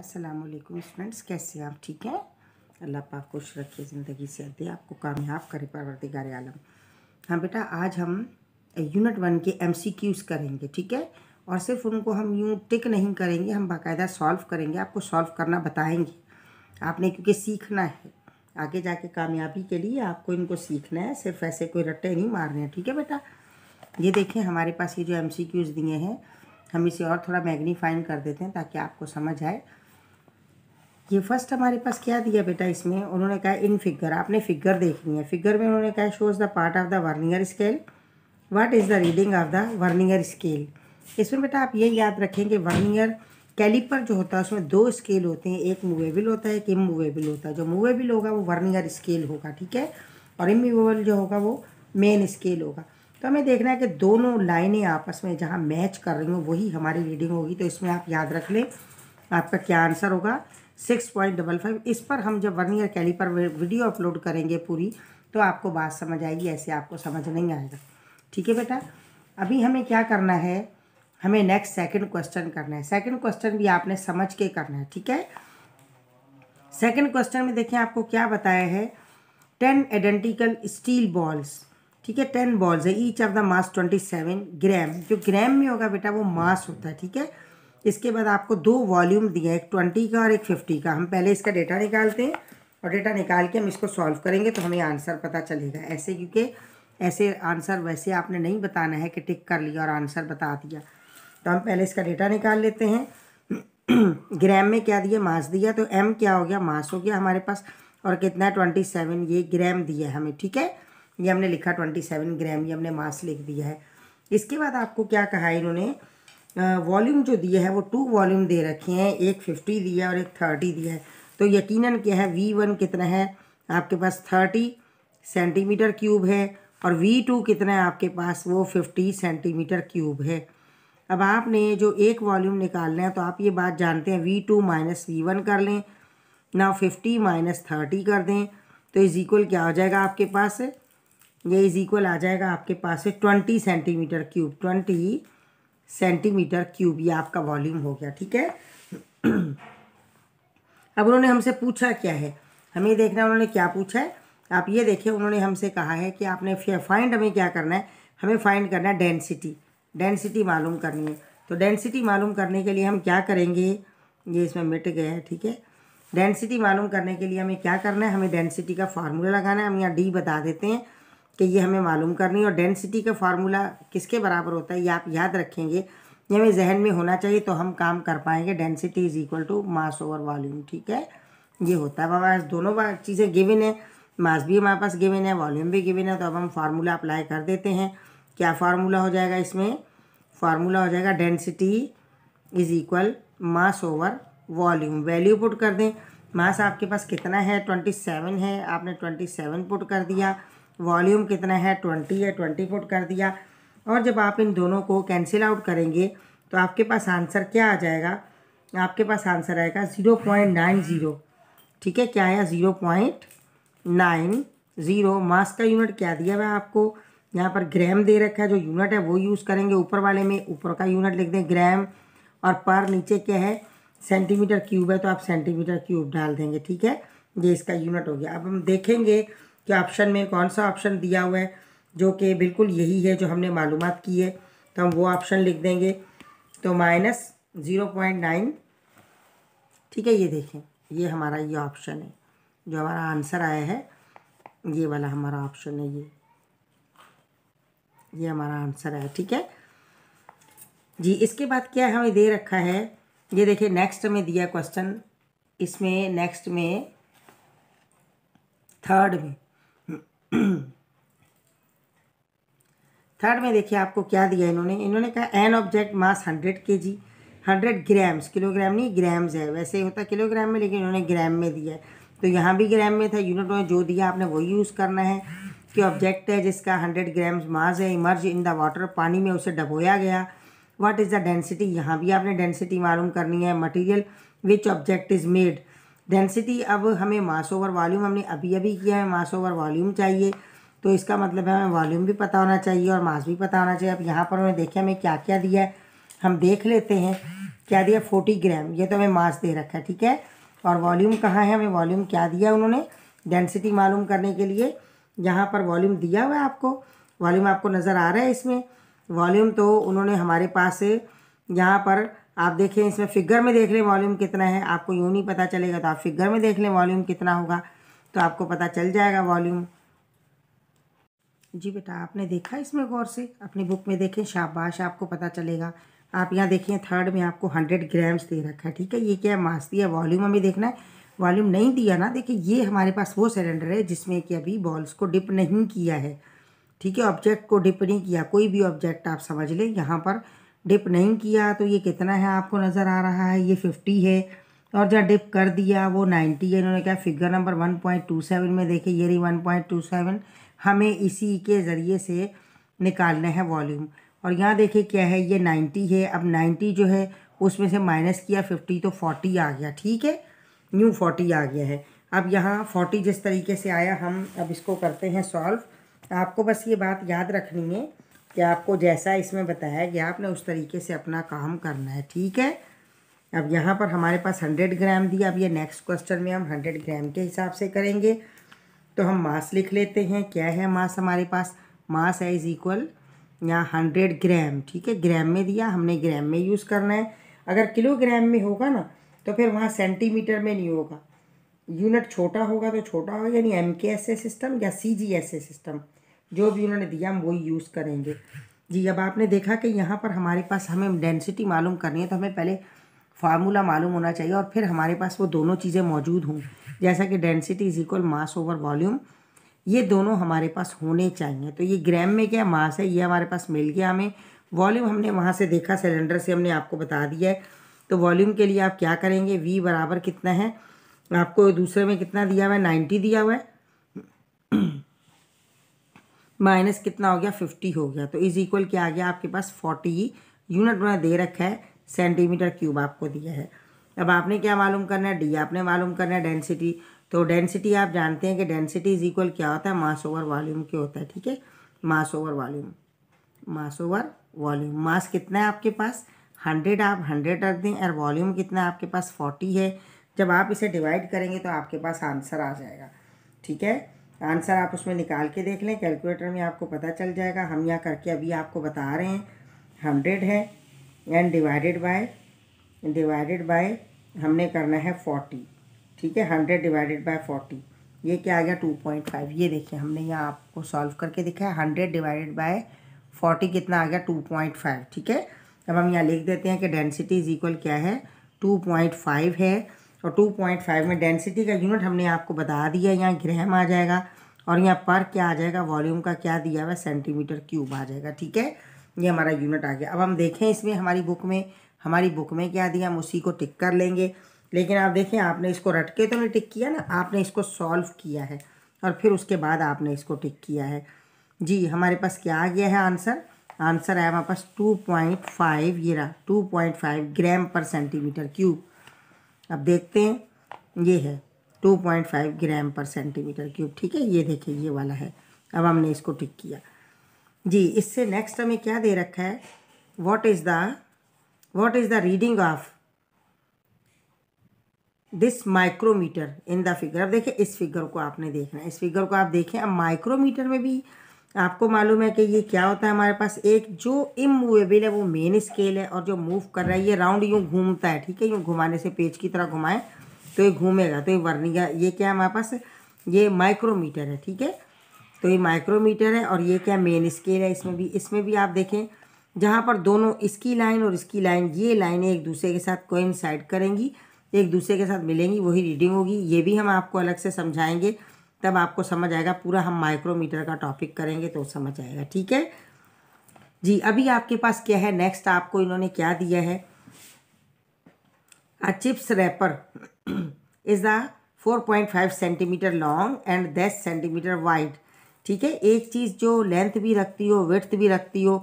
अस्सलाम वालेकुम स्टूडेंट्स कैसे हैं आप ठीक हैं अल्लाह पाक खुश रखे ज़िंदगी से दे आपको कामयाब करे परवरदिगार आलम हाँ बेटा आज हम यूनिट वन के एम करेंगे ठीक है और सिर्फ उनको हम यूँ टिक नहीं करेंगे हम बाकायदा सॉल्व करेंगे आपको सॉल्व करना बताएंगे आपने क्योंकि सीखना है आगे जाके कामयाबी के लिए आपको इनको सीखना है सिर्फ ऐसे कोई रट्टे नहीं मारने हैं ठीक है बेटा ये देखें हमारे पास ये जो एम दिए हैं हम इसे और थोड़ा मैग्नीफाइन कर देते हैं ताकि आपको समझ आए ये फर्स्ट हमारे पास क्या दिया बेटा इसमें उन्होंने कहा इन फिगर आपने फिगर देखनी है फिगर में उन्होंने कहा shows the part of the vernier scale what is the reading of the vernier scale इसमें बेटा आप ये याद रखें कि वर्निंगर कैलिपर जो होता है उसमें दो स्केल होते हैं एक मूवेबल होता है एक इमूवेबल होता है जो मूवेबल होगा वो वर्निंगर स्केल होगा ठीक है और इमूवेबल जो होगा वो मेन स्केल होगा तो हमें देखना है कि दोनों लाइनें आपस में जहाँ मैच कर रही हूँ वही हमारी रीडिंग होगी तो इसमें आप याद रख लें आपका क्या आंसर होगा सिक्स पॉइंट डबल फाइव इस पर हम जब वर्नियर पर वीडियो अपलोड करेंगे पूरी तो आपको बात समझ आएगी ऐसे आपको समझ नहीं आएगा ठीक है बेटा अभी हमें क्या करना है हमें नेक्स्ट सेकंड क्वेश्चन करना है सेकंड क्वेश्चन भी आपने समझ के करना है ठीक है सेकंड क्वेश्चन में देखें आपको क्या बताया है टेन आइडेंटिकल स्टील बॉल्स ठीक है टेन बॉल्स है each of the mass twenty seven gram जो ग्राम में होगा बेटा वो मास होता है ठीक है इसके बाद आपको दो वॉल्यूम दिए एक ट्वेंटी का और एक फिफ्टी का हम पहले इसका डेटा निकालते हैं और डेटा निकाल के हम इसको सॉल्व करेंगे तो हमें आंसर पता चलेगा ऐसे क्योंकि ऐसे आंसर वैसे आपने नहीं बताना है कि टिक कर लिया और आंसर बता दिया तो हम पहले इसका डेटा निकाल लेते हैं ग्राम में क्या दिया मास दिया तो एम क्या हो गया मास हो गया हमारे पास और कितना है ट्वेंटी सेवन ये ग्राम दिया हमें ठीक है ये हमने लिखा ट्वेंटी सेवन ग्राम ये हमने मास लिख दिया है इसके बाद आपको क्या कहा है इन्होंने वॉल्यूम जो दिया है वो टू वॉल्यूम दे रखे हैं एक फिफ्टी दिया और एक थर्टी दिया है तो यकीनन क्या है वी वन कितना है आपके पास थर्टी सेंटीमीटर क्यूब है और वी टू कितना है आपके पास वो फिफ्टी सेंटीमीटर क्यूब है अब आपने जो एक वॉल्यूम निकालना है तो आप ये बात जानते हैं V two minus V one कर लें ना फिफ्टी माइनस थर्टी कर दें तो इज़ इक्वल क्या हो जाएगा आपके पास ये इज़ इक्वल आ जाएगा आपके पास twenty centimetre cube twenty centimetre cube ये आपका वॉल्यूम हो गया ठीक है अब उन्होंने हमसे पूछा क्या है हमें देखना उन्होंने क्या पूछा है आप ये देखें उन्होंने हमसे कहा है कि आपने फाइंड हमें क्या करना है हमें फाइंड करना है डेंसिटी डेंसिटी मालूम करनी है तो डेंसिटी मालूम करने के लिए हम क्या करेंगे ये इसमें मिट गया है ठीक है डेंसिटी मालूम करने के लिए हमें क्या करना है हमें डेंसिटी का फार्मूला लगाना है हम यहाँ डी बता देते हैं कि ये हमें मालूम करनी और डेंसिटी का फार्मूला किसके बराबर होता है ये आप याद रखेंगे ये हमें जहन में होना चाहिए तो हम काम कर पाएंगे density is equal to mass over volume ठीक है ये होता है हमारे दोनों चीज़ें गिविन है मास भी हमारे पास गिविन है वॉल्यूम भी गिविन है तो अब हम फार्मूला अप्लाई कर देते हैं क्या फार्मूला हो जाएगा इसमें फार्मूला हो जाएगा density is equal mass over volume value put कर दें मास आपके पास कितना है ट्वेंटी सेवन है आपने ट्वेंटी सेवन पुट कर दिया वॉल्यूम कितना है ट्वेंटी है ट्वेंटी फुट कर दिया और जब आप इन दोनों को कैंसिल आउट करेंगे तो आपके पास आंसर क्या आ जाएगा आपके पास आंसर आएगा ज़ीरो पॉइंट नाइन ज़ीरो ठीक है क्या आया zero point nine zero mass का यूनिट क्या दिया हुआ आपको यहाँ पर ग्राम दे रखा है जो यूनिट है वो यूज़ करेंगे ऊपर वाले में ऊपर का यूनिट लिख दें ग्राम और पर नीचे क्या है सेंटीमीटर क्यूब है तो आप सेंटीमीटर क्यूब डाल देंगे ठीक है ये इसका यूनिट हो गया अब हम देखेंगे कि ऑप्शन में कौन सा ऑप्शन दिया हुआ है जो कि बिल्कुल यही है जो हमने मालूम की है तो हम वो ऑप्शन लिख देंगे तो माइनस ज़ीरो पॉइंट नाइन ठीक है ये देखें ये हमारा ये ऑप्शन है जो हमारा आंसर आया है ये वाला हमारा ऑप्शन है ये ये हमारा आंसर है ठीक है जी इसके बाद क्या हमें दे रखा है ये देखिए नेक्स्ट में दिया क्वेश्चन इसमें नेक्स्ट में थर्ड में थर्ड में देखिए आपको क्या दिया इन्होंने इन्होंने कहा an object mass hundred K G hundred grams kilogram नहीं ग्राम्स है वैसे होता किलोग्राम में लेकिन इन्होंने ग्राम में दिया है तो यहाँ भी ग्राम में था यूनिट में तो जो दिया आपने वही यूज़ करना है कि ऑब्जेक्ट है जिसका हंड्रेड ग्राम्स मास है इमर्ज इन द वाटर पानी में उसे डबोया गया व्हाट इज़ द डेंसिटी यहाँ भी आपने डेंसिटी मालूम करनी है material which object is made density अब हमें मास ओवर वॉल्यूम हमने अभी अभी किया है मास ओवर वॉल्यूम चाहिए तो इसका मतलब है हमें वॉल्यूम भी पता होना चाहिए और मास भी पता होना चाहिए अब यहाँ पर उन्होंने देखा हमें क्या क्या दिया है हम देख लेते हैं क्या दिया फोर्टी ग्राम ये तो हमें मास दे रखा है ठीक है और वॉल्यूम कहाँ है हमें वॉल्यूम क्या दिया उन्होंने डेंसिटी मालूम करने के लिए यहाँ पर वॉल्यूम दिया हुआ है आपको वॉल्यूम आपको नज़र आ रहा है इसमें वॉल्यूम तो उन्होंने हमारे पास यहाँ पर आप देखें इसमें फिगर में देख लें वॉल्यूम कितना है आपको यूँ नहीं पता चलेगा तो आप फिगर में देख लें वॉल्यूम कितना होगा तो आपको पता चल जाएगा वॉल्यूम जी बेटा आपने देखा इसमें गौर से अपनी बुक में देखें शाबाश आपको पता चलेगा आप यहाँ देखिए थर्ड में आपको हंड्रेड ग्राम्स दे रखा है ठीक है ये क्या है मास दिया वॉल्यूम हमें देखना है वॉल्यूम नहीं दिया ना देखिए ये हमारे पास वो सिलेंडर है जिसमें कि अभी बॉल्स को डिप नहीं किया है ठीक है ऑब्जेक्ट को डिप नहीं किया कोई भी ऑब्जेक्ट आप समझ लें यहाँ पर डिप नहीं किया तो ये कितना है आपको नज़र आ रहा है ये फिफ्टी है और जहाँ डिप कर दिया वो नाइन्टी है इन्होंने क्या figure number one point two seven में देखे ये रही वन पॉइंट टू सेवन हमें इसी के ज़रिए से निकालना है वॉल्यूम और यहाँ देखे क्या है ये नाइन्टी है अब नाइन्टी जो है उसमें से माइनस किया फिफ्टी तो फोर्टी आ गया ठीक है न्यू फोर्टी आ गया है अब यहाँ फोर्टी जिस तरीके से आया हम अब इसको करते हैं सॉल्व आपको बस ये बात याद रखनी है कि आपको जैसा इसमें बताया गया आपने उस तरीके से अपना काम करना है ठीक है अब यहाँ पर हमारे पास हंड्रेड ग्राम दिया अब ये नेक्स्ट क्वेश्चन में हम हंड्रेड ग्राम के हिसाब से करेंगे तो हम मास लिख लेते हैं क्या है मास हमारे पास मास है इज़ इक्वल यहाँ हंड्रेड ग्राम ठीक है ग्राम में दिया हमने ग्राम में यूज़ करना है अगर किलोग्राम में होगा ना तो फिर वहाँ सेंटीमीटर में नहीं होगा यूनिट छोटा होगा तो छोटा होगा यानी एम के एस ए सिस्टम या सी जी एस ए सिस्टम जो भी उन्होंने दिया हम वही यूज़ करेंगे जी अब आपने देखा कि यहाँ पर हमारे पास हमें डेंसिटी मालूम करनी है तो हमें पहले फार्मूला मालूम होना चाहिए और फिर हमारे पास वो दोनों चीज़ें मौजूद हों जैसा कि density is equal mass over volume ये दोनों हमारे पास होने चाहिए तो ये ग्राम में क्या मास है ये हमारे पास मिल गया हमें वॉल्यूम हमने वहाँ से देखा सिलेंडर से हमने आपको बता दिया है तो वॉल्यूम के लिए आप क्या करेंगे वी बराबर कितना है आपको दूसरे में कितना दिया हुआ है नाइन्टी दिया हुआ है माइनस कितना हो गया फिफ्टी हो गया तो इज इक्वल क्या आ गया आपके पास फोर्टी यूनिट उन्होंने दे रखा है सेंटीमीटर क्यूब आपको दिया है अब आपने क्या मालूम करना है डी आपने मालूम करना है डेंसिटी तो डेंसिटी आप जानते हैं कि डेंसिटी इज इक्वल क्या होता है मास ओवर वॉल्यूम के होता है ठीक है mass over volume mass over volume mass कितना है आपके पास हंड्रेड आप हंड्रेड रख दें और वॉल्यूम कितना है आपके पास फोर्टी है जब आप इसे डिवाइड करेंगे तो आपके पास आंसर आ जाएगा ठीक है आंसर आप उसमें निकाल के देख लें कैलकुलेटर में आपको पता चल जाएगा हम यहाँ करके अभी आपको बता रहे हैं हंड्रेड है and divided by divided by हमने करना है फोर्टी ठीक है हंड्रेड डिवाइडेड बाय फोर्टी ये क्या आ गया टू पॉइंट फाइव ये देखिए हमने यहाँ आपको सॉल्व करके देखा है हंड्रेड डिवाइडेड बाय फोर्टी कितना आ गया टू पॉइंट फाइव ठीक है अब हम यहाँ लिख देते हैं कि डेंसिटी इज इक्वल क्या है टू पॉइंट फाइव है और 2.5 में डेंसिटी का यूनिट हमने आपको बता दिया यहाँ ग्रहम आ जाएगा और यहाँ पर क्या आ जाएगा वॉल्यूम का क्या दिया हुआ सेंटीमीटर क्यूब आ जाएगा ठीक है ये हमारा यूनिट आ गया अब हम देखें इसमें हमारी बुक में हमारी बुक में क्या दिया हम उसी को टिक कर लेंगे लेकिन आप देखें आपने इसको रट के तो नहीं टिक किया ना आपने इसको सॉल्व किया है और फिर उसके बाद आपने इसको टिक किया है जी हमारे पास क्या आ गया है आंसर आंसर है हमारे पास 2.5 ये रहा फाइव ग्राम पर सेंटीमीटर क्यूब अब देखते हैं ये है 2.5 ग्राम पर सेंटीमीटर क्यूब ठीक है ये देखिए ये वाला है अब हमने इसको टिक किया जी इससे नेक्स्ट हमें क्या दे रखा है what is the what is the reading of this micrometer in the figure अब देखिए इस फिगर को आपने देखना है इस फिगर को आप देखें अब माइक्रोमीटर में भी आपको मालूम है कि ये क्या होता है हमारे पास एक जो इमूवेबल है वो मेन स्केल है और जो मूव कर रहा है ये राउंड यूँ घूमता है ठीक है यूँ घुमाने से पेज की तरह घुमाएं तो ये घूमेगा तो ये वर्निगा ये क्या है हमारे पास ये माइक्रोमीटर है ठीक है तो ये माइक्रोमीटर है और ये क्या मेन स्केल है इसमें भी इसमें भी आप देखें जहाँ पर दोनों इसकी लाइन और इसकी लाइन ये लाइन एक दूसरे के साथ कोइंसाइड करेंगी एक दूसरे के साथ मिलेंगी वही रीडिंग होगी ये भी हम आपको अलग से समझाएंगे तब आपको समझ आएगा पूरा हम माइक्रोमीटर का टॉपिक करेंगे तो समझ आएगा ठीक है जी अभी आपके पास क्या है नेक्स्ट आपको इन्होंने क्या दिया है a chips wrapper is the four point five centimetre long and दस सेंटीमीटर वाइड ठीक है एक चीज़ जो लेंथ भी रखती हो वेथ भी रखती हो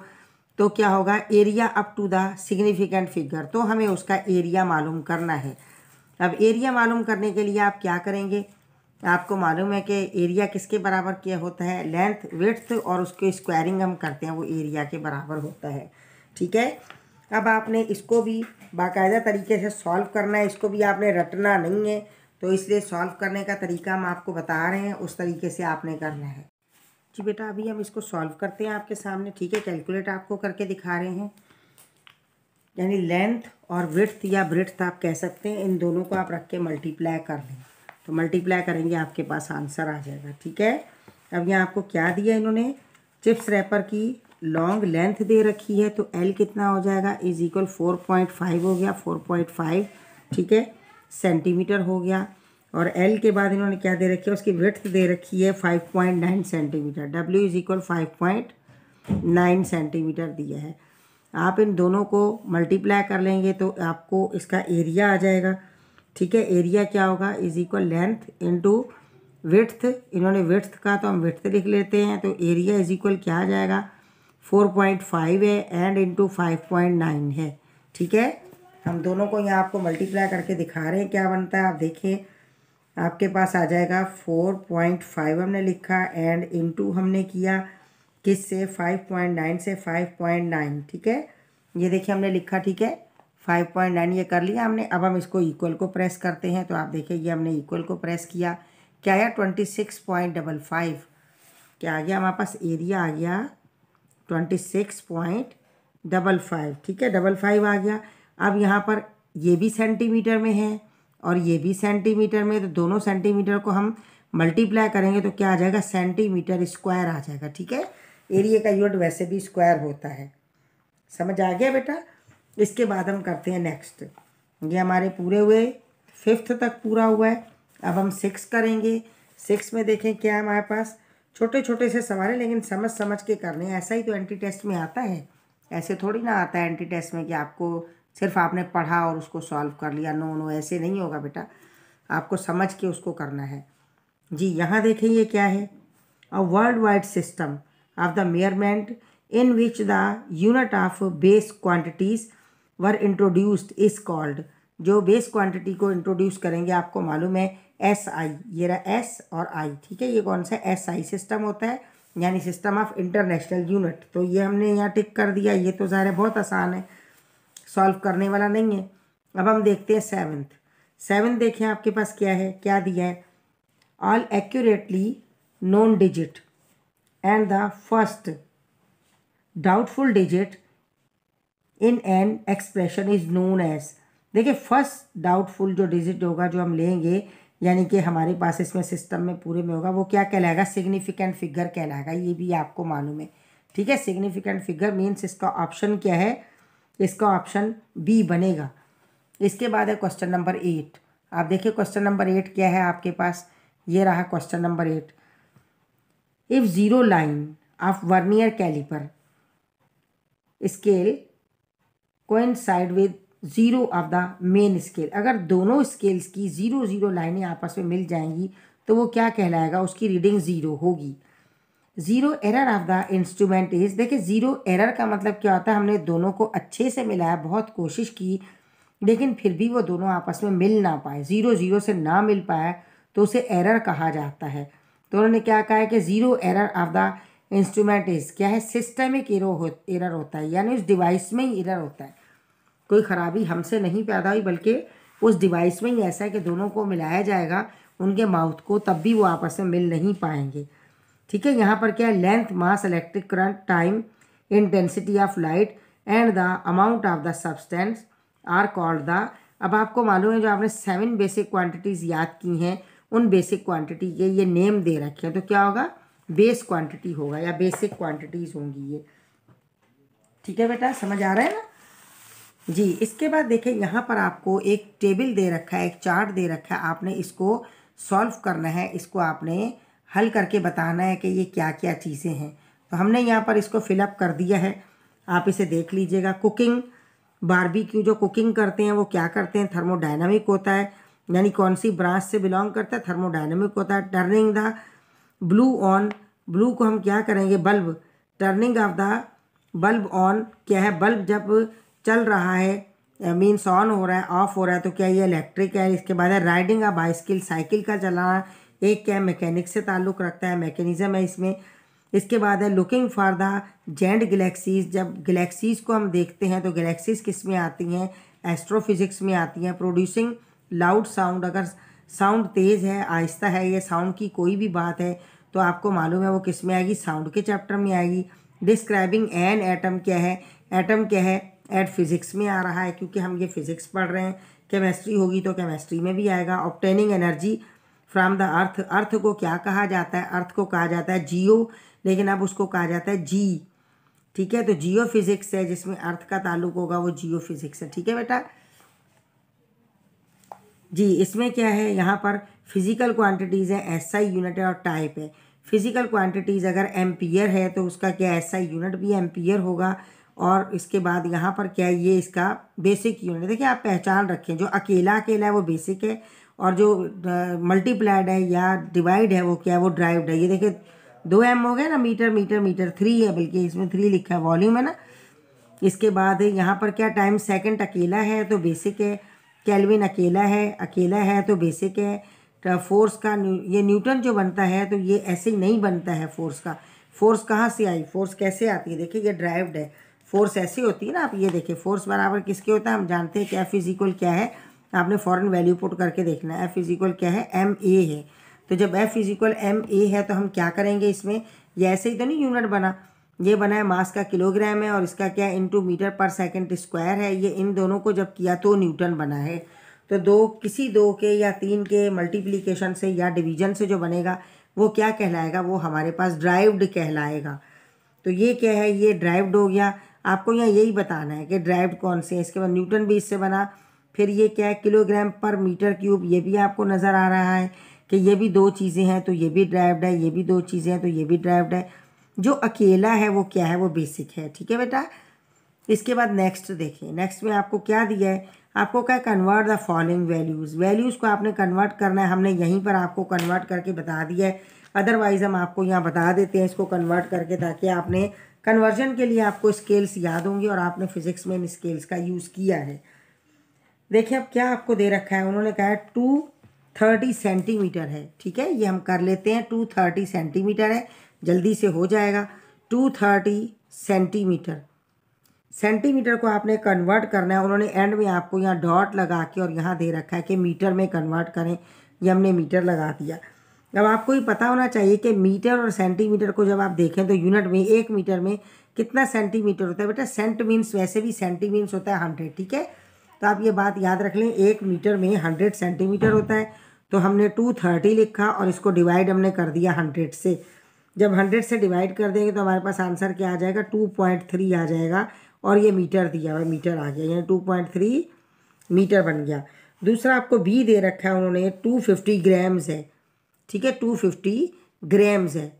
तो क्या होगा area up to the significant figure तो हमें उसका एरिया मालूम करना है अब एरिया मालूम करने के लिए आप क्या करेंगे आपको मालूम है कि एरिया किसके बराबर किया होता है लेंथ विड्थ और उसके स्क्वायरिंग हम करते हैं वो एरिया के बराबर होता है ठीक है अब आपने इसको भी बाकायदा तरीके से सॉल्व करना है इसको भी आपने रटना नहीं है तो इसलिए सॉल्व करने का तरीका हम आपको बता रहे हैं उस तरीके से आपने करना है जी बेटा अभी हम इसको सॉल्व करते हैं आपके सामने ठीक है कैलकुलेट आपको करके दिखा रहे हैं यानी लेंथ और विड्थ या ब्रिथ आप कह सकते हैं इन दोनों को आप रख के मल्टीप्लाई कर लें तो मल्टीप्लाई करेंगे आपके पास आंसर आ जाएगा ठीक है अब यहाँ आपको क्या दिया इन्होंने चिप्स रैपर की लॉन्ग लेंथ दे रखी है तो एल कितना हो जाएगा is equal four point five हो गया फोर पॉइंट फाइव ठीक है सेंटीमीटर हो गया और एल के बाद इन्होंने क्या दे रखी है उसकी विथ दे रखी है five point nine centimetre W is equal five point nine centimetre दिया है आप इन दोनों को मल्टीप्लाई कर लेंगे तो आपको इसका एरिया आ जाएगा ठीक है एरिया क्या होगा is equal length into width इन्होंने विथ का तो हम विथ लिख लेते हैं तो एरिया इज इक्वल क्या आ जाएगा फोर पॉइंट फाइव है and into five point nine है ठीक है हम दोनों को यहाँ आपको मल्टीप्लाई करके दिखा रहे हैं क्या बनता है आप देखिए आपके पास आ जाएगा फोर पॉइंट फाइव हमने लिखा एंड इंटू हमने किया किस से फाइव पॉइंट नाइन से फाइव पॉइंट नाइन ठीक है ये देखिए हमने लिखा ठीक है फाइव पॉइंट नाइन ये कर लिया हमने अब हम इसको इक्वल को प्रेस करते हैं तो आप देखिए ये हमने इक्वल को प्रेस किया क्या आया twenty six point double five क्या आ गया हमारे पास एरिया आ गया twenty six point double five ठीक है डबल फाइव आ गया अब यहाँ पर ये भी सेंटीमीटर में है और ये भी सेंटीमीटर में तो दोनों सेंटीमीटर को हम मल्टीप्लाई करेंगे तो क्या आ जाएगा सेंटीमीटर स्क्वायर आ जाएगा ठीक है एरिया का यूनिट वैसे भी स्क्वायर होता है समझ आ गया बेटा इसके बाद हम करते हैं नेक्स्ट ये हमारे पूरे हुए फिफ्थ तक पूरा हुआ है अब हम सिक्स करेंगे सिक्स में देखें क्या है हमारे पास छोटे छोटे से सवाल है लेकिन समझ समझ के करने हैं ऐसा ही तो एंटी टेस्ट में आता है ऐसे थोड़ी ना आता है एंटी टेस्ट में कि आपको सिर्फ आपने पढ़ा और उसको सॉल्व कर लिया नो नो ऐसे नहीं होगा बेटा आपको समझ के उसको करना है जी यहाँ देखें ये क्या है a world wide system of the measurement in which the unit of base quantities were introduced is called जो बेस क्वांटिटी को इंट्रोड्यूस करेंगे आपको मालूम है एस आई ये रहा एस और आई ठीक है ये कौन सा एस आई सिस्टम होता है यानी सिस्टम ऑफ इंटरनेशनल यूनिट तो ये हमने यहाँ टिक कर दिया ये तो ज़ाहिर बहुत आसान है सॉल्व करने वाला नहीं है अब हम देखते हैं सेवन्थ सेवन देखें आपके पास क्या है क्या दिया है all accurately known digit and the first doubtful digit in an expression is known as देखिए फर्स्ट डाउटफुल जो डिजिट होगा जो हम लेंगे यानी कि हमारे पास इसमें सिस्टम में पूरे में होगा वो क्या कहलाएगा सिग्निफिकेंट फिगर कहलाएगा ये भी आपको मालूम है ठीक है सिग्निफिकेंट फिगर मीन्स इसका ऑप्शन क्या है इसका ऑप्शन बी बनेगा इसके बाद है क्वेश्चन नंबर एट आप देखिए क्वेश्चन नंबर एट क्या है आपके पास ये रहा question number eight if zero line of vernier caliper scale coincide with zero of the main scale अगर दोनों स्केल्स की ज़ीरो ज़ीरो लाइनें आपस में मिल जाएंगी तो वो क्या कहलाएगा उसकी रीडिंग ज़ीरो होगी zero error of the instrument is देखिए ज़ीरो एरर का मतलब क्या होता है हमने दोनों को अच्छे से मिलाया बहुत कोशिश की लेकिन फिर भी वो दोनों आपस में मिल ना पाए ज़ीरो ज़ीरो से ना मिल पाए तो उसे एरर कहा जाता है तो उन्होंने क्या कहा है कि zero error of the instrument is क्या है सिस्टमिक एरो हो एरर होता है यानी उस डिवाइस में ही एरर होता है कोई ख़राबी हमसे नहीं पैदा हुई बल्कि उस डिवाइस में ही ऐसा है कि दोनों को मिलाया जाएगा उनके माउथ को तब भी वो आपस में मिल नहीं पाएंगे ठीक है यहाँ पर क्या है length mass electric current time intensity of light and the amount of the substance are called the अब आपको मालूम है जो आपने सेवन बेसिक क्वांटिटीज़ याद की हैं उन बेसिक क्वांटिटी के ये नेम दे रखे हैं तो क्या होगा बेस क्वांटिटी होगा या बेसिक क्वांटिटीज़ होंगी ये ठीक है बेटा समझ आ रहा है ना जी इसके बाद देखें यहाँ पर आपको एक टेबल दे रखा है एक चार्ट दे रखा है आपने इसको सॉल्व करना है इसको आपने हल करके बताना है कि ये क्या क्या चीज़ें हैं तो हमने यहाँ पर इसको फिलअप कर दिया है आप इसे देख लीजिएगा कुकिंग बारबेक्यू जो कुकिंग करते हैं वो क्या करते हैं थर्मोडाइनमिक होता है यानी कौन सी ब्रांच से बिलोंग करता है थर्मोडाइनमिक होता है turning the bulb on bulb को हम क्या करेंगे bulb turning off the bulb on क्या है बल्ब जब चल रहा है मीन्स uh, ऑन हो रहा है ऑफ हो रहा है तो क्या ये इलेक्ट्रिक है इसके बाद है राइडिंग ऑफ बाइस्किल साइकिल का चलाना एक क्या मैकेनिक से ताल्लुक़ रखता है मैकेनिज़्म है इसमें इसके बाद है looking for the giant galaxies जब गलेक्सीज को हम देखते हैं तो गलेक्सीज किस में आती हैं एस्ट्रोफिज़िक्स में आती हैं प्रोड्यूसिंग लाउड साउंड अगर साउंड तेज़ है आहिस्ता है या साउंड की कोई भी बात है तो आपको मालूम है वो किस में आएगी साउंड के चैप्टर में आएगी डिस्क्राइबिंग एन एटम क्या है एटम क्या है एट फिज़िक्स में आ रहा है क्योंकि हम ये फिज़िक्स पढ़ रहे हैं केमिस्ट्री होगी तो केमिस्ट्री में भी आएगा obtaining energy from the earth earth को क्या कहा जाता है अर्थ को कहा जाता है जियो लेकिन अब उसको कहा जाता है जी ठीक है तो जियो फिज़िक्स है जिसमें अर्थ का ताल्लुक होगा वो जियो फिज़िक्स है ठीक है बेटा जी इसमें क्या है यहाँ पर फिजिकल क्वांटिटीज़ है एसआई यूनिट है और टाइप है फिजिकल क्वांटिटीज़ अगर एम्पियर है तो उसका क्या एसआई यूनिट भी एम्पियर होगा और इसके बाद यहाँ पर क्या है ये इसका बेसिक यूनिट देखिए आप पहचान रखें जो अकेला अकेला है वो बेसिक है और जो मल्टीप्लाइड है या डिवाइड है वो क्या है वो ड्राइव्ड है ये देखिए दो एम हो गए ना मीटर मीटर मीटर थ्री है बल्कि इसमें थ्री लिखा है वॉल्यूम है ना इसके बाद यहाँ पर क्या टाइम सेकंड अकेला है तो बेसिक है कैलविन अकेला है अकेला है तो बेसिक है तो फोर्स का ये न्यूटन जो बनता है तो ये ऐसे ही नहीं बनता है फोर्स का फोर्स कहाँ से आई फोर्स कैसे आती है देखिए ये ड्राइव्ड है फोर्स ऐसी होती है ना आप ये देखिए फोर्स बराबर किसके होता है हम जानते हैं कि एफ इज इक्वल क्या है आपने फ़ॉरन वैल्यू पुट करके देखना है एफ इज इक्वल क्या है एम ए है तो जब F is equal M A है तो हम क्या करेंगे इसमें ये ऐसे ही तो नहीं यूनिट बना ये बना है मास का किलोग्राम है और इसका क्या into metre per second square है ये इन दोनों को जब किया तो न्यूटन बना है तो दो किसी दो के या तीन के मल्टीप्लीकेशन से या डिवीजन से जो बनेगा वो क्या कहलाएगा वो हमारे पास ड्राइव्ड कहलाएगा तो ये क्या है ये ड्राइव्ड हो गया आपको यहाँ यही बताना है कि ड्राइव्ड कौन से है इसके बाद न्यूटन भी इससे बना फिर ये क्या है किलोग्राम पर मीटर क्यूब ये भी आपको नज़र आ रहा है कि ये भी दो चीज़ें हैं तो ये भी ड्राइव्ड है ये भी दो चीज़ें हैं तो ये भी ड्राइव्ड है जो अकेला है वो क्या है वो बेसिक है ठीक है बेटा इसके बाद नेक्स्ट देखिए नेक्स्ट में आपको क्या दिया है आपको क्या convert the following values values को आपने कन्वर्ट करना है हमने यहीं पर आपको कन्वर्ट करके बता दिया है अदरवाइज़ हम आपको यहाँ बता देते हैं इसको कन्वर्ट करके ताकि आपने कन्वर्जन के लिए आपको स्केल्स याद होंगी और आपने फिज़िक्स में इन स्केल्स का यूज़ किया है देखिए अब क्या आपको दे रखा है उन्होंने कहा है टू थर्टी सेंटीमीटर है ठीक है ये हम कर लेते हैं टू थर्टी सेंटीमीटर है जल्दी से हो जाएगा टू थर्टी सेंटीमीटर सेंटीमीटर को आपने कन्वर्ट करना है उन्होंने एंड में आपको यहाँ डॉट लगा के और यहाँ दे रखा है कि मीटर में कन्वर्ट करें ये हमने मीटर लगा दिया अब आपको ये पता होना चाहिए कि मीटर और सेंटीमीटर को जब आप देखें तो यूनिट में एक मीटर में कितना सेंटीमीटर होता है बेटा सेंट मीन्स वैसे भी सेंटी मीन्स होता है हंड्रेड ठीक है तो आप ये बात याद रख लें एक मीटर में हंड्रेड सेंटीमीटर होता है तो हमने टू थर्टी लिखा और इसको डिवाइड हमने कर दिया हंड्रेड से जब हंड्रेड से डिवाइड कर देंगे तो हमारे पास आंसर क्या आ जाएगा टू पॉइंट थ्री आ जाएगा और ये मीटर दिया हुआ मीटर आ गया यानी टू पॉइंट थ्री मीटर बन गया दूसरा आपको बी दे रखा है उन्होंने टू फिफ्टी ग्राम्स है ठीक है टू फिफ्टी ग्राम्स है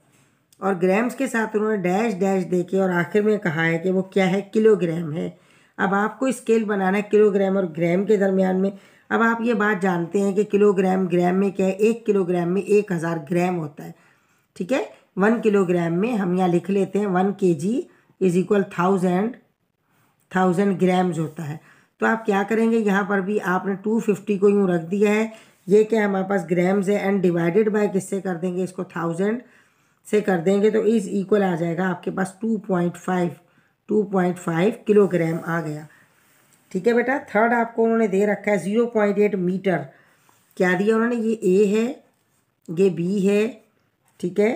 और ग्राम्स के साथ उन्होंने डैश डैश दे के और आखिर में कहा है कि वो क्या है किलोग्राम है अब आपको स्केल बनाना है किलोग्राम और ग्राम के दरमियान में अब आप ये बात जानते हैं कि किलोग्राम ग्राम में क्या है एक किलोग्राम में एक हज़ार ग्राम होता है ठीक है वन किलोग्राम में हम यहाँ लिख लेते हैं one K G is equal thousand thousand grams होता है तो आप क्या करेंगे यहाँ पर भी आपने टू फिफ्टी को यूँ रख दिया है ये क्या हमारे पास ग्राम्स है एंड डिवाइडेड बाय किससे कर देंगे इसको थाउजेंड से कर देंगे तो इज़ इक्वल आ जाएगा आपके पास two point five two point five kilogram आ गया ठीक है बेटा थर्ड आपको उन्होंने दे रखा है ज़ीरो पॉइंट एट मीटर क्या दिया उन्होंने ये ए है ये बी है ठीक है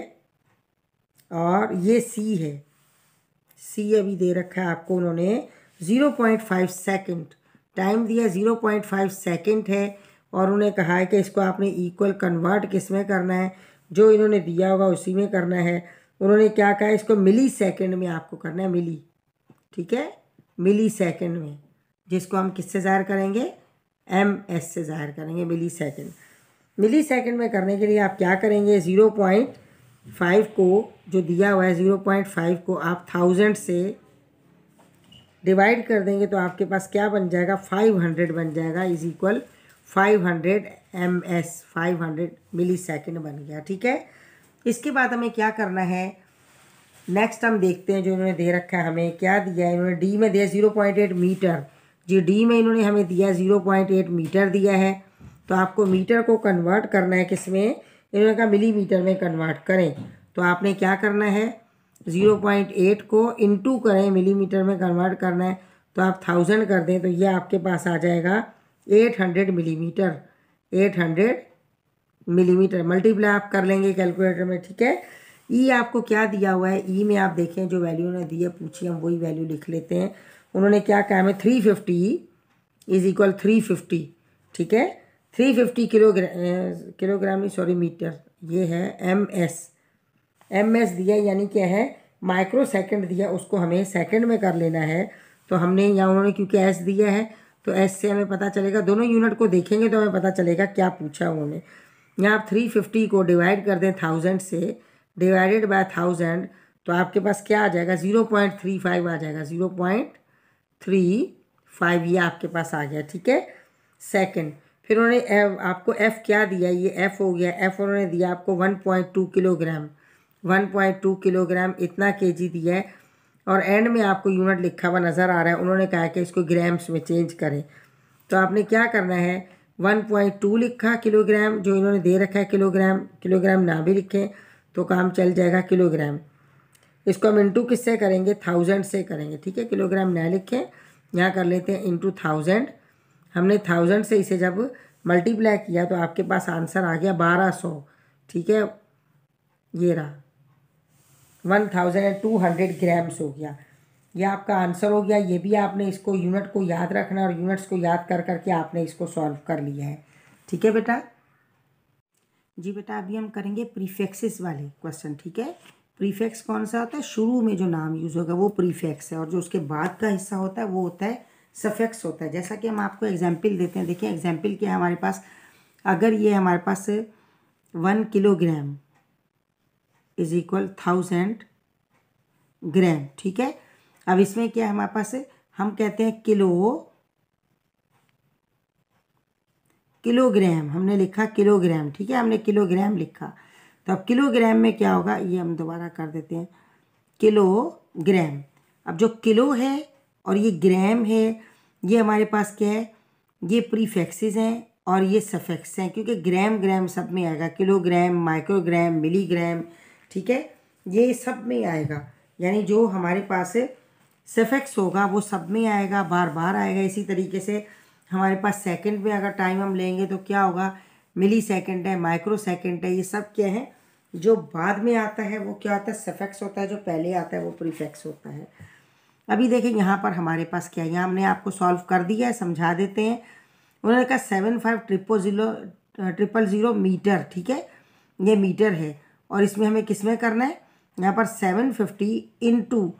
और ये सी है सी अभी दे रखा है आपको उन्होंने zero point five second time दिया ज़ीरो पॉइंट फाइव सेकेंड है और उन्हें कहा है कि इसको आपने इक्वल कन्वर्ट किस में करना है जो इन्होंने दिया होगा उसी में करना है उन्होंने क्या कहा इसको मिली सेकेंड में आपको करना है मिली ठीक है मिली सेकेंड में जिसको हम किससे ज़ाहिर करेंगे एम एस से ज़ाहिर करेंगे मिली सेकेंड मिली सेकेंड में करने के लिए आप क्या करेंगे ज़ीरो पॉइंट फाइव को जो दिया हुआ है ज़ीरो पॉइंट फाइव को आप थाउजेंड से डिवाइड कर देंगे तो आपके पास क्या बन जाएगा फाइव हंड्रेड बन जाएगा is equal five hundred M S five hundred millisecond बन गया ठीक है इसके बाद हमें क्या करना है नेक्स्ट हम देखते हैं जो इन्होंने दे रखा है हमें क्या दिया है इन्होंने डी में दिया जीरो पॉइंट एट मीटर जी डी में इन्होंने हमें दिया ज़ीरो पॉइंट एट मीटर दिया है तो आपको मीटर को कन्वर्ट करना है किसमें इन्होंने कहा मिलीमीटर में कन्वर्ट करें तो आपने क्या करना है ज़ीरो पॉइंट एट को इंटू करें मिलीमीटर में कन्वर्ट करना है तो आप थाउजेंड कर दें तो ये आपके पास आ जाएगा eight hundred millimetre eight hundred millimetre multiply आप कर लेंगे कैलकुलेटर में ठीक है ई e आपको क्या दिया हुआ है ई e में आप देखें जो वैल्यू उन्होंने दी है पूछिए हम वही वैल्यू लिख लेते हैं उन्होंने क्या कहा हमें three fifty is equal three fifty ठीक है थ्री फिफ्टी किलोग्राम किलोग्राम ही सॉरी मीटर ये है एम एस एम एस दिया यानी क्या है माइक्रो सेकेंड दिया उसको हमें सेकेंड में कर लेना है तो हमने यहाँ उन्होंने क्योंकि एस दिया है तो एस से हमें पता चलेगा दोनों यूनिट को देखेंगे तो हमें पता चलेगा क्या पूछा उन्होंने यहाँ आप थ्री फिफ्टी को डिवाइड कर दें थाउजेंड से डिवाइडेड बाय थाउजेंड तो आपके पास क्या आ जाएगा ज़ीरो पॉइंट थ्री फाइव आ जाएगा ज़ीरो पॉइंट थ्री फाइव ये आपके पास आ गया ठीक है सेकेंड फिर उन्होंने आपको एफ़ क्या दिया ये एफ़ हो गया एफ़ उन्होंने दिया आपको one point two kilogram one point two kilogram इतना के जी दिया है और एंड में आपको यूनिट लिखा हुआ नज़र आ रहा है उन्होंने कहा कि इसको ग्राम्स में चेंज करें तो आपने क्या करना है वन पॉइंट टू लिखा किलोग्राम जो इन्होंने दे रखा है किलोग्राम किलोग्राम ना भी लिखें तो काम चल जाएगा किलोग्राम इसको हम इंटू किससे करेंगे थाउजेंड से करेंगे ठीक है किलोग्राम ना लिखें यहाँ कर लेते हैं इंटू थाउजेंड हमने थाउजेंड से इसे जब मल्टीप्लाई किया तो आपके पास आंसर आ गया बारह सौ ठीक है ये रहा one thousand and two hundred grams हो गया ये आपका आंसर हो गया ये भी आपने इसको यूनिट को याद रखना और यूनिट्स को याद कर करके आपने इसको सॉल्व कर लिया है ठीक है बेटा जी बेटा अभी हम करेंगे प्रीफेक्सेस वाले क्वेश्चन ठीक है प्रीफेक्स कौन सा होता है शुरू में जो नाम यूज़ होगा वो प्रीफेक्स है और जो उसके बाद का हिस्सा होता है वो होता है सफेक्स होता है जैसा कि हम आपको एग्जाम्पल देते हैं देखिए एग्जाम्पल क्या हमारे पास अगर ये हमारे पास one kilogram is equal thousand gram ठीक है अब इसमें क्या हमारे पास हम कहते हैं किलो किलोग्राम हमने लिखा किलोग्राम ठीक है हमने किलोग्राम लिखा तो अब किलोग्राम में क्या होगा ये हम दोबारा कर देते हैं किलोग्राम अब जो किलो है और ये ग्रैम है ये हमारे पास क्या है ये प्रीफेक्सेस हैं और ये सफेक्स हैं क्योंकि ग्राम ग्राम सब में आएगा किलोग्राम माइक्रोग्राम मिलीग्राम ठीक है ये सब में आएगा यानी जो हमारे पास सफेक्स होगा वो सब में आएगा बार बार आएगा इसी तरीके से हमारे पास सेकंड में अगर टाइम हम लेंगे तो क्या होगा मिली सेकेंड है माइक्रो सेकेंड है ये सब क्या है जो बाद में आता है वो क्या होता है सफेक्स होता है जो पहले आता है वो प्रीफेक्स होता है अभी देखें यहाँ पर हमारे पास क्या है यहाँ हमने आपको सॉल्व कर दिया है समझा देते हैं उन्होंने कहा seven five triple zero triple zero metre ठीक है ये मीटर है और इसमें हमें किस में करना है यहाँ पर सेवन फिफ्टी इंटू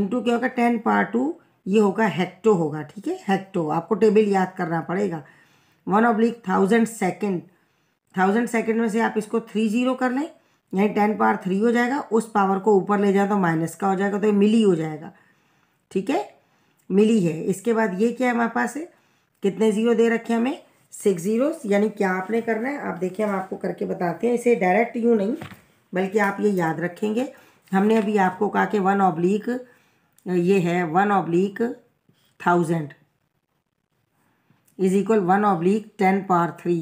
इंटू क्या होगा टेन पार टू ये होगा हेक्टो होगा ठीक है हेक्टो आपको टेबल याद करना पड़ेगा one oblique thousand second thousand second में से आप इसको थ्री जीरो कर लें यानी टेन पार थ्री हो जाएगा उस पावर को ऊपर ले जाए तो माइनस का हो जाएगा तो ये मिली हो जाएगा ठीक है मिली है इसके बाद ये क्या है हमारे पास है कितने ज़ीरो दे रखे हमें सिक्स जीरो यानी क्या आपने करना है आप देखिए हम आपको करके बताते हैं इसे डायरेक्ट यूँ नहीं बल्कि आप ये याद रखेंगे हमने अभी आपको कहा कि वन ऑब्लिक ये है one oblique thousand is equal one oblique ten पार three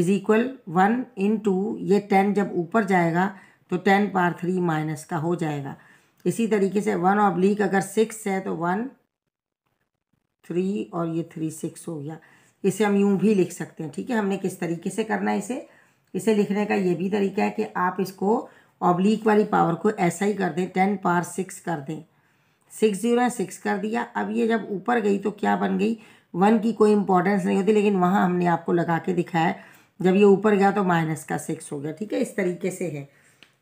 is equal one in two ये टेन जब ऊपर जाएगा तो टेन पार थ्री माइनस का हो जाएगा इसी तरीके से वन ऑब्लिक अगर सिक्स है तो वन थ्री और ये थ्री सिक्स हो गया इसे हम यूँ भी लिख सकते हैं ठीक है हमने किस तरीके से करना है इसे इसे लिखने का ये भी तरीका है कि आप इसको ऑब्लिक वाली पावर को ऐसा ही कर दें टेन पार सिक्स कर दें सिक्स जीरो है सिक्स कर दिया अब ये जब ऊपर गई तो क्या बन गई वन की कोई इंपॉर्टेंस नहीं होती लेकिन वहाँ हमने आपको लगा के दिखाया जब ये ऊपर गया तो माइनस का सिक्स हो गया ठीक है इस तरीके से है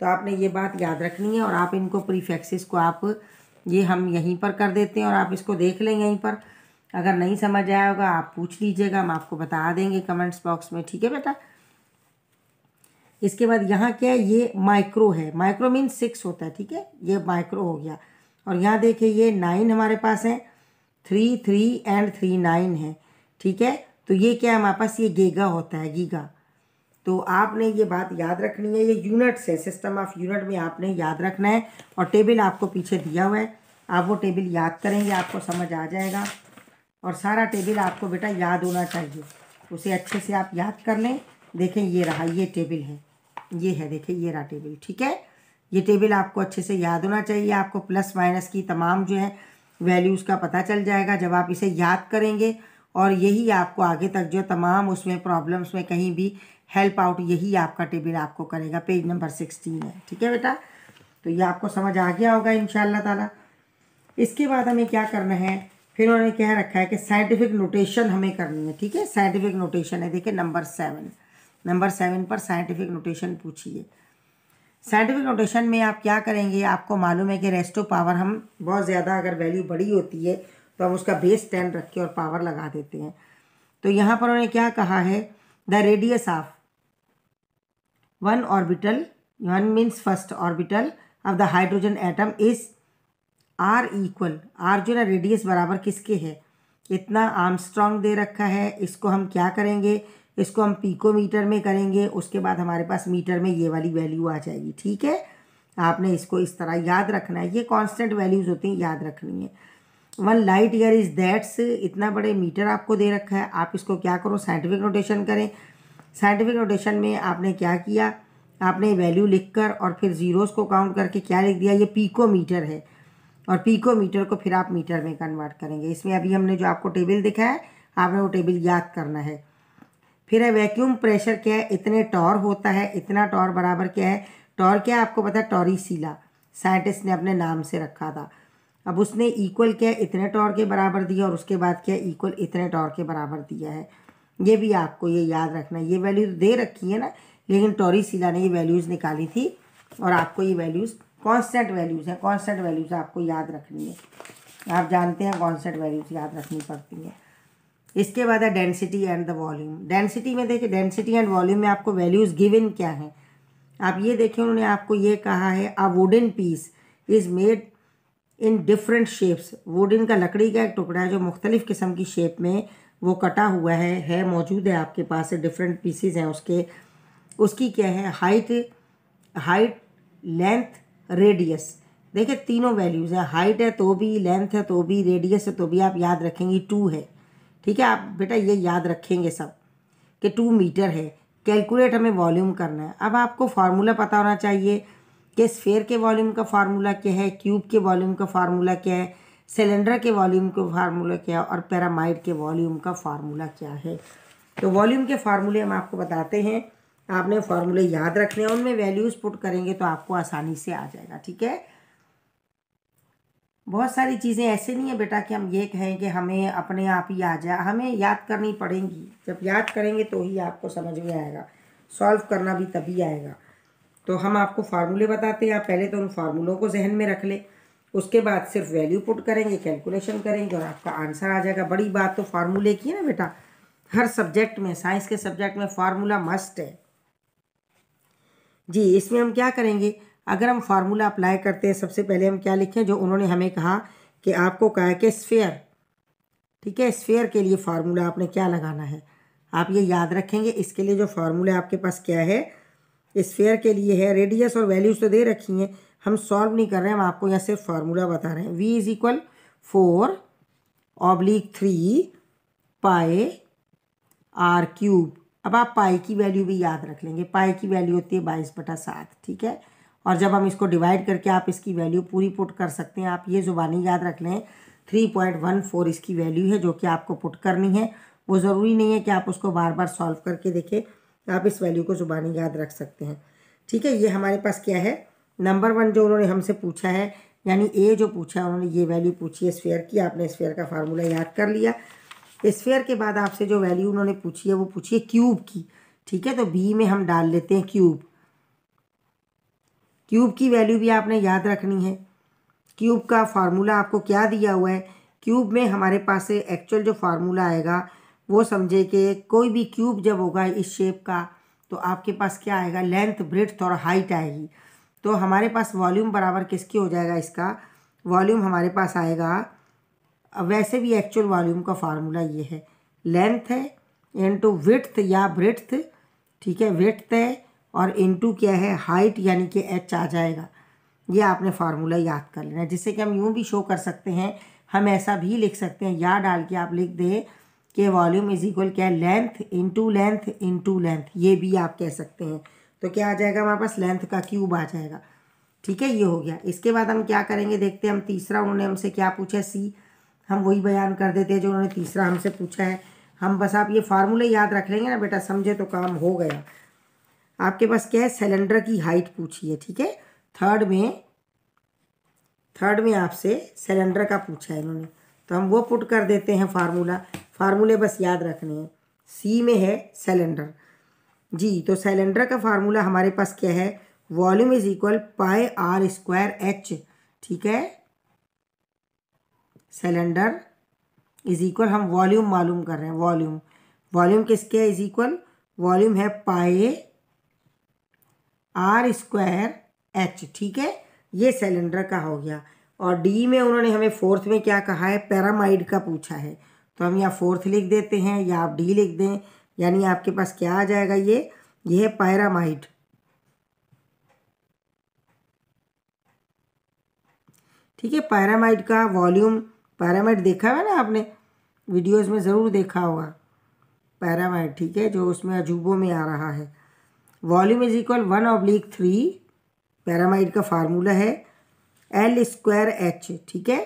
तो आपने ये बात याद रखनी है और आप इनको प्रीफेक्सिस को आप ये हम यहीं पर कर देते हैं और आप इसको देख लें यहीं पर अगर नहीं समझ आया होगा आप पूछ लीजिएगा हम आपको बता देंगे कमेंट्स बॉक्स में ठीक है बेटा इसके बाद यहाँ क्या है ये माइक्रो है माइक्रो मीन सिक्स होता है ठीक है ये माइक्रो हो गया और यहाँ देखिए ये नाइन हमारे पास है three three and three nine है ठीक है तो ये क्या है हमारे पास ये गेगा होता है गीगा तो आपने ये बात याद रखनी है ये यूनिट्स है सिस्टम ऑफ यूनिट में आपने याद रखना है और टेबल आपको पीछे दिया हुआ है आप वो टेबल याद करेंगे आपको समझ आ जाएगा और सारा टेबल आपको बेटा याद होना चाहिए उसे अच्छे से आप याद कर लें देखें ये रहा ये टेबल है ये है देखें ये रहा टेबल ठीक है ये टेबल आपको अच्छे से याद होना चाहिए आपको प्लस माइनस की तमाम जो है वैल्यूज़ का पता चल जाएगा जब आप इसे याद करेंगे और यही आपको आगे तक जो तमाम उसमें प्रॉब्लम्स में कहीं भी हेल्प आउट यही आपका टेबल आपको करेगा पेज नंबर सिक्सटीन है ठीक है बेटा तो ये आपको समझ आ गया होगा इन ताला इसके बाद हमें क्या करना है फिर उन्होंने क्या रखा है कि साइंटिफिक नोटेशन हमें करनी है ठीक है साइंटिफिक नोटेशन है देखिए नंबर सेवन नंबर सेवन पर साइंटिफिक नोटेशन पूछिए साइंटिफिक नोटेशन में आप क्या करेंगे आपको मालूम है कि रेस्टो पावर हम बहुत ज़्यादा अगर वैल्यू बड़ी होती है तो हम उसका बेस टेन रख के और पावर लगा देते हैं तो यहाँ पर उन्होंने क्या कहा है the radius of one orbital one means first orbital of the hydrogen atom is R equal R जो ना रेडियस बराबर किसके है इतना आर्मस्ट्रॉन्ग दे रखा है इसको हम क्या करेंगे इसको हम पीकोमीटर में करेंगे उसके बाद हमारे पास मीटर में ये वाली वैल्यू आ जाएगी ठीक है आपने इसको इस तरह याद रखना है ये कांस्टेंट वैल्यूज़ होती हैं याद रखनी है one light year is that's इतना बड़े मीटर आपको दे रखा है आप इसको क्या करो साइंटिफिक नोटेशन करें साइंटिफिक नोटेशन में आपने क्या किया आपने वैल्यू लिखकर और फिर ज़ीरोज़ को काउंट करके क्या लिख दिया ये पीको मीटर है और पीको मीटर को फिर आप मीटर में कन्वर्ट करेंगे इसमें अभी हमने जो आपको टेबल दिखा है आपने वो टेबल याद करना है फिर है वैक्यूम प्रेशर क्या है इतने टॉर होता है इतना टॉर बराबर क्या है टॉर क्या है आपको पता है टॉरीसीला साइंटिस्ट ने अपने नाम से रखा था अब उसने इक्वल क्या इतने टॉर के बराबर दिया और उसके बाद क्या इक्वल इतने टॉर के बराबर दिया है ये भी आपको ये याद रखना ये वैल्यूज दे रखी है ना लेकिन टॉरी सीला ने ये वैल्यूज़ निकाली थी और आपको ये वैल्यूज़ कॉन्स्टेंट वैल्यूज़ हैं कॉन्स्टेंट वैल्यूज़ आपको याद रखनी है आप जानते हैं कॉन्स्टेंट वैल्यूज़ याद रखनी पड़ती हैं इसके बाद है density and the volume density में देखिए डेंसिटी एंड वॉल्यूम में आपको वैल्यूज़ गिवन क्या है आप ये देखिए उन्होंने आपको ये कहा है a wooden piece is made in different shapes wooden का लकड़ी का एक टुकड़ा है जो मुख्तलिफ़ किस्म की शेप में वो कटा हुआ है है मौजूद है आपके पास डिफरेंट पीसीज हैं उसके उसकी क्या है हाइट हाइट लेंथ रेडियस देखिए तीनों वैल्यूज़ है हाइट है तो भी लेंथ है तो भी रेडियस है तो भी आप याद रखेंगे टू है ठीक है आप बेटा ये याद रखेंगे सब कि टू मीटर है कैलकुलेट हमें वॉल्यूम करना है अब आपको फार्मूला पता होना चाहिए कि स्फेयर के वॉल्यूम का फार्मूला क्या है क्यूब के वॉल्यूम का फार्मूला क्या है सिलेंडर के वॉल्यूम का फार्मूला क्या है और पैरामाइड के वॉल्यूम का फार्मूला क्या है तो वॉल्यूम के फार्मूले हम आपको बताते हैं आपने फार्मूले याद रखने हैं उनमें वैल्यूज़ पुट करेंगे तो आपको आसानी से आ जाएगा ठीक है बहुत सारी चीज़ें ऐसे नहीं है बेटा कि हम ये कहें कि हमें अपने आप ही आ जाए हमें याद करनी पड़ेंगी जब याद करेंगे तो ही आपको समझ में आएगा सॉल्व करना भी तभी आएगा तो हम आपको फार्मूले बताते हैं आप पहले तो उन फार्मूलों को जहन में रख लें उसके बाद सिर्फ वैल्यू पुट करेंगे कैलकुलेशन करेंगे और आपका आंसर आ जाएगा बड़ी बात तो फार्मूले की है ना बेटा हर सब्जेक्ट में साइंस के सब्जेक्ट में फार्मूला मस्ट है जी इसमें हम क्या करेंगे अगर हम फार्मूला अप्लाई करते हैं सबसे पहले हम क्या लिखें जो उन्होंने हमें कहा कि आपको कहा कि स्फेयर ठीक है स्फेयर के लिए फार्मूला आपने क्या लगाना है आप ये याद रखेंगे इसके लिए जो फार्मूला आपके पास क्या है स्फेयर के लिए है रेडियस और वैल्यूज तो दे रखी हैं हम सॉल्व नहीं कर रहे हैं हम आपको यहाँ सिर्फ फार्मूला बता रहे हैं V is equal four oblique three pi R cube अब आप पाई की वैल्यू भी याद रख लेंगे पाई की वैल्यू होती है बाईस बटा सात ठीक है और जब हम इसको डिवाइड करके आप इसकी वैल्यू पूरी पुट कर सकते हैं आप ये ज़ुबानी याद रख लें थ्री पॉइंट वन फोर इसकी वैल्यू है जो कि आपको पुट करनी है वो ज़रूरी नहीं है कि आप उसको बार बार सॉल्व करके देखें आप इस वैल्यू को ज़ुबानी याद रख सकते हैं ठीक है ये हमारे पास क्या है नंबर वन जो उन्होंने हमसे पूछा है यानी ए जो पूछा है उन्होंने ये वैल्यू पूछी है स्फेयर की आपने स्फेयर का फार्मूला याद कर लिया स्फेयर के बाद आपसे जो वैल्यू उन्होंने पूछी है वो पूछी है क्यूब की ठीक है तो बी में हम डाल लेते हैं क्यूब क्यूब की वैल्यू भी आपने याद रखनी है क्यूब का फार्मूला आपको क्या दिया हुआ है क्यूब में हमारे पास एक्चुअल जो फार्मूला आएगा वो समझे कि कोई भी क्यूब जब होगा इस शेप का तो आपके पास क्या आएगा लेंथ ब्रिथ और हाइट आएगी तो हमारे पास वॉल्यूम बराबर किसकी हो जाएगा इसका वॉल्यूम हमारे पास आएगा वैसे भी एक्चुअल वॉल्यूम का फार्मूला ये है लेंथ है टू विथ या ब्रिथ ठीक है विथ है और टू क्या है हाइट यानी कि एच आ जाएगा ये आपने फार्मूला याद कर लेना जिससे कि हम यूँ भी शो कर सकते हैं हम ऐसा भी लिख सकते हैं या डाल के आप लिख दें के वॉल्यूम इज इक्वल क्या है length into length into length ये भी आप कह सकते हैं तो क्या आ जाएगा हमारे पास लेंथ का क्यूब आ जाएगा ठीक है ये हो गया इसके बाद हम क्या करेंगे देखते हैं हम तीसरा उन्होंने हमसे क्या पूछा सी हम वही बयान कर देते हैं जो उन्होंने तीसरा हमसे पूछा है हम बस आप ये फार्मूले याद रख लेंगे ना बेटा समझे तो काम हो गया आपके पास क्या है सिलेंडर की हाइट पूछी है ठीक है थर्ड में थर्ड में आपसे सिलेंडर का पूछा है इन्होंने तो हम वो पुट कर देते हैं फार्मूला फार्मूले बस याद रखने हैं सी में है सिलेंडर जी तो सिलेंडर का फार्मूला हमारे पास क्या है volume is equal pi R square H ठीक है सिलेंडर इज इक्वल हम वॉल्यूम मालूम कर रहे हैं वॉल्यूम वॉल्यूम किसके इज इक्वल वॉल्यूम है पाए आर स्क्वायर एच ठीक है ये सिलेंडर का हो गया और डी में उन्होंने हमें फोर्थ में क्या कहा है पैरामाइड का पूछा है तो हम यहाँ फोर्थ लिख देते हैं या आप डी लिख दें यानी आपके पास क्या आ जाएगा ये ये है पैरामाइड ठीक है पैरामाइड का वॉल्यूम पैरामाइड देखा है ना आपने वीडियोस में ज़रूर देखा होगा पैरामाइड ठीक है जो उसमें अजूबों में आ रहा है volume is equal one oblique three pyramid का फार्मूला है एल स्क्वायर एच ठीक है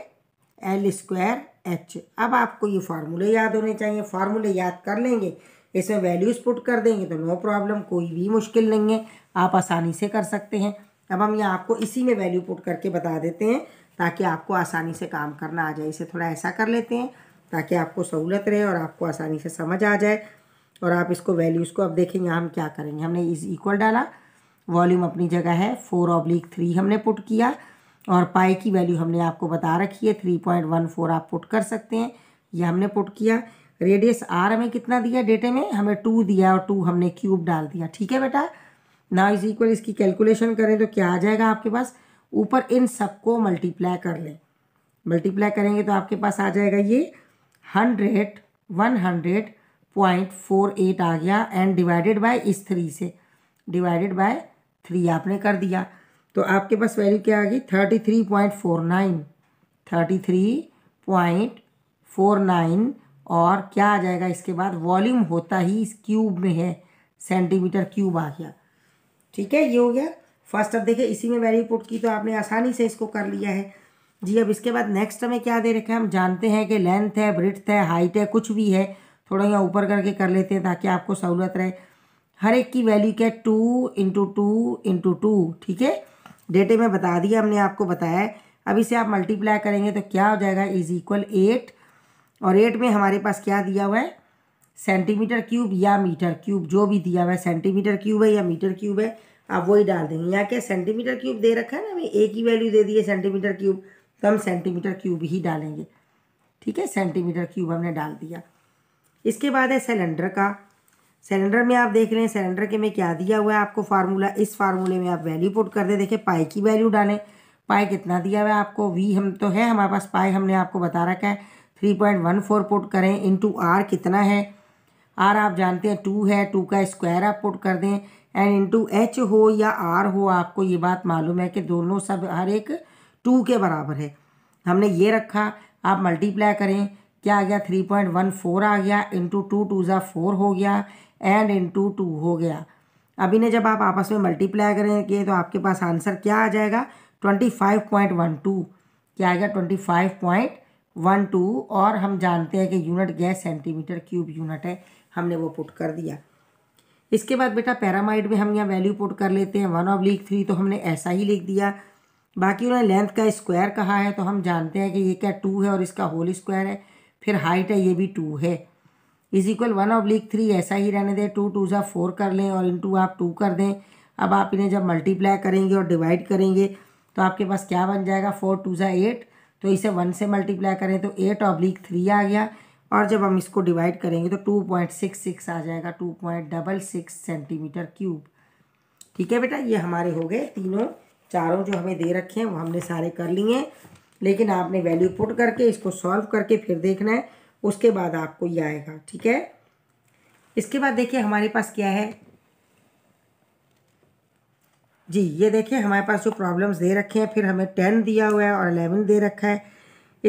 एल स्क्वायर एच अब आपको ये फार्मूले याद होने चाहिए फार्मूले याद कर लेंगे इसमें वैल्यूज़ पुट कर देंगे तो नो प्रॉब्लम कोई भी मुश्किल नहीं है आप आसानी से कर सकते हैं अब हम ये आपको इसी में वैल्यू पुट करके बता देते हैं ताकि आपको आसानी से काम करना आ जाए इसे थोड़ा ऐसा कर लेते हैं ताकि आपको सहूलत रहे और आपको आसानी से समझ आ जाए और आप इसको वैल्यूज़ को अब देखें यहाँ हम क्या करेंगे हमने इज इक्वल डाला वॉल्यूम अपनी जगह है फोर ऑब्लिक थ्री हमने पुट किया और पाई की वैल्यू हमने आपको बता रखी है थ्री पॉइंट वन फोर आप पुट कर सकते हैं ये हमने पुट किया रेडियस आर हमें कितना दिया डेटे में हमें टू दिया और टू हमने क्यूब डाल दिया ठीक है बेटा ना इज इक्वल इसकी कैलकुलेशन करें तो क्या आ जाएगा आपके पास ऊपर इन सबको मल्टीप्लाई कर लें मल्टीप्लाई करेंगे तो आपके पास आ जाएगा ये hundred one hundred point four eight आ गया एंड डिवाइडेड बाय इस थ्री से डिवाइडेड बाय थ्री आपने कर दिया तो आपके पास वैल्यू क्या आ गई thirty three point four nine thirty three point four nine और क्या आ जाएगा इसके बाद वॉल्यूम होता ही इस क्यूब में है सेंटीमीटर क्यूब आ गया ठीक है ये हो गया फर्स्ट अब देखिए इसी में वैल्यू पुट की तो आपने आसानी से इसको कर लिया है जी अब इसके बाद नेक्स्ट हमें क्या दे रखा है हम जानते हैं कि लेंथ है ब्रिथ है हाइट है कुछ भी है थोड़ा यहाँ ऊपर करके कर लेते हैं ताकि आपको सहूलत रहे हर एक की वैल्यू क्या है two into two into two ठीक है डेटे में बता दिया हमने आपको बताया है अब इसे आप मल्टीप्लाई करेंगे तो क्या हो जाएगा इज इक्वल एट और एट में हमारे पास क्या दिया हुआ है सेंटीमीटर क्यूब या मीटर क्यूब जो भी दिया हुआ है सेंटीमीटर क्यूब है या मीटर क्यूब है आप वही डाल देंगे यहाँ क्या सेंटीमीटर क्यूब दे रखा है ना हमें एक ही वैल्यू दे दी है सेंटीमीटर क्यूब तो हम सेंटीमीटर क्यूब ही डालेंगे ठीक है सेंटीमीटर क्यूब हमने डाल दिया इसके बाद है सिलेंडर का सिलेंडर में आप देख लें सिलेंडर के में क्या दिया हुआ है आपको फार्मूला इस फार्मूले में आप वैल्यू पुट कर दें देखिए पाई की वैल्यू डालें पाई कितना दिया हुआ है आपको वी हम तो है हमारे पास पाई हमने आपको बता रखा है three point one four put करें इंटू आर कितना है आर आप जानते हैं टू है टू का स्क्वायर आप पुट कर दें एंड इंटू एच हो या आर हो आपको ये बात मालूम है कि दोनों सब हर एक टू के बराबर है हमने ये रखा आप मल्टीप्लाई करें क्या आ गया थ्री पॉइंट वन फोर आ गया इंटू टू टू ज़ा फोर हो गया एंड इन टू टू हो गया अब इन्हें जब आप आपस में मल्टीप्लाई करेंगे तो आपके पास आंसर क्या आ जाएगा twenty five point one two क्या आएगा twenty five point one two और हम जानते हैं कि यूनिट गैस सेंटीमीटर क्यूब यूनिट है हमने वो पुट कर दिया इसके बाद बेटा पैरामाइड में हम यहाँ वैल्यू पुट कर लेते हैं वन ऑफ लीक थ्री तो हमने ऐसा ही लिख दिया बाकी उन्होंने लेंथ का स्क्वायर कहा है तो हम जानते हैं कि ये क्या टू है और इसका होल स्क्वायर है फिर हाइट है ये भी टू है is equal one oblique three ऐसा ही रहने दें टू टू ज़ा फोर कर लें और टू आप टू कर दें अब आप इन्हें जब मल्टीप्लाई करेंगे और डिवाइड करेंगे तो आपके पास क्या बन जाएगा फोर टू ज़ा एट तो इसे वन से मल्टीप्लाई करें तो एट लीक थ्री आ गया और जब हम इसको डिवाइड करेंगे तो टू पॉइंट सिक्स सिक्स आ जाएगा two point double six centimetre cube ठीक है बेटा ये हमारे हो गए तीनों चारों जो हमें दे रखे हैं वो हमने सारे कर लिए लेकिन आपने वैल्यू पुट करके इसको सॉल्व करके फिर देखना है उसके बाद आपको ये आएगा ठीक है इसके बाद देखिए हमारे पास क्या है जी ये देखिए हमारे पास जो प्रॉब्लम्स दे रखे हैं फिर हमें टेन दिया हुआ है और अलेवन दे रखा है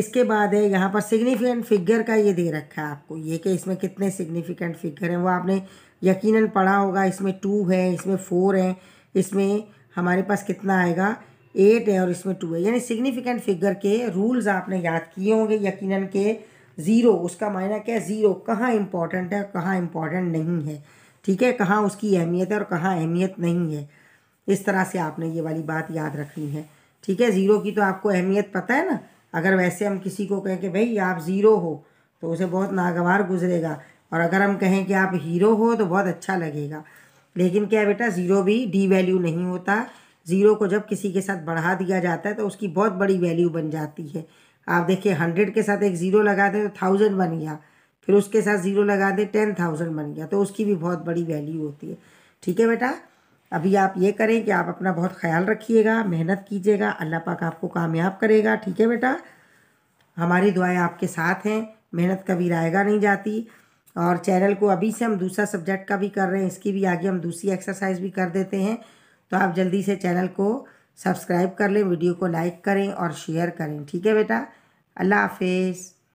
इसके बाद है यहाँ पर सिग्निफिकेंट फिगर का ये दे रखा है आपको ये कि इसमें कितने सिग्निफिकेंट फिगर हैं वो आपने यकीनन पढ़ा होगा इसमें टू है इसमें फोर है इसमें हमारे पास कितना आएगा एट है और इसमें टू है यानी सिग्निफिकेंट फिगर के रूल्स आपने याद किए होंगे यकीनन के ज़ीरो उसका मायना क्या है ज़ीरो कहाँ इम्पॉर्टेंट है कहाँ इम्पॉर्टेंट नहीं है ठीक है कहाँ उसकी अहमियत है और कहाँ अहमियत नहीं है इस तरह से आपने ये वाली बात याद रखनी है ठीक है ज़ीरो की तो आपको अहमियत पता है ना अगर वैसे हम किसी को कहें कि भाई आप ज़ीरो हो तो उसे बहुत नागवार गुजरेगा और अगर हम कहें कि आप हीरो हो तो बहुत अच्छा लगेगा लेकिन क्या बेटा ज़ीरो भी डी वैल्यू नहीं होता ज़ीरो को जब किसी के साथ बढ़ा दिया जाता है तो उसकी बहुत बड़ी वैल्यू बन जाती है आप देखिए हंड्रेड के साथ एक ज़ीरो लगा दें तो थाउजेंड बन गया फिर उसके साथ ज़ीरो लगा दें टेन थाउजेंड बन गया तो उसकी भी बहुत बड़ी वैल्यू होती है ठीक है बेटा अभी आप ये करें कि आप अपना बहुत ख्याल रखिएगा मेहनत कीजिएगा अल्लाह पाक आपको कामयाब करेगा ठीक है बेटा हमारी दुआएं आपके साथ हैं मेहनत कभी रायगा नहीं जाती और चैनल को अभी से हम दूसरा सब्जेक्ट का भी कर रहे हैं इसकी भी आगे हम दूसरी एक्सरसाइज भी कर देते हैं तो आप जल्दी से चैनल को सब्सक्राइब कर लें वीडियो को लाइक करें और शेयर करें ठीक है बेटा अल्लाह हाफिज़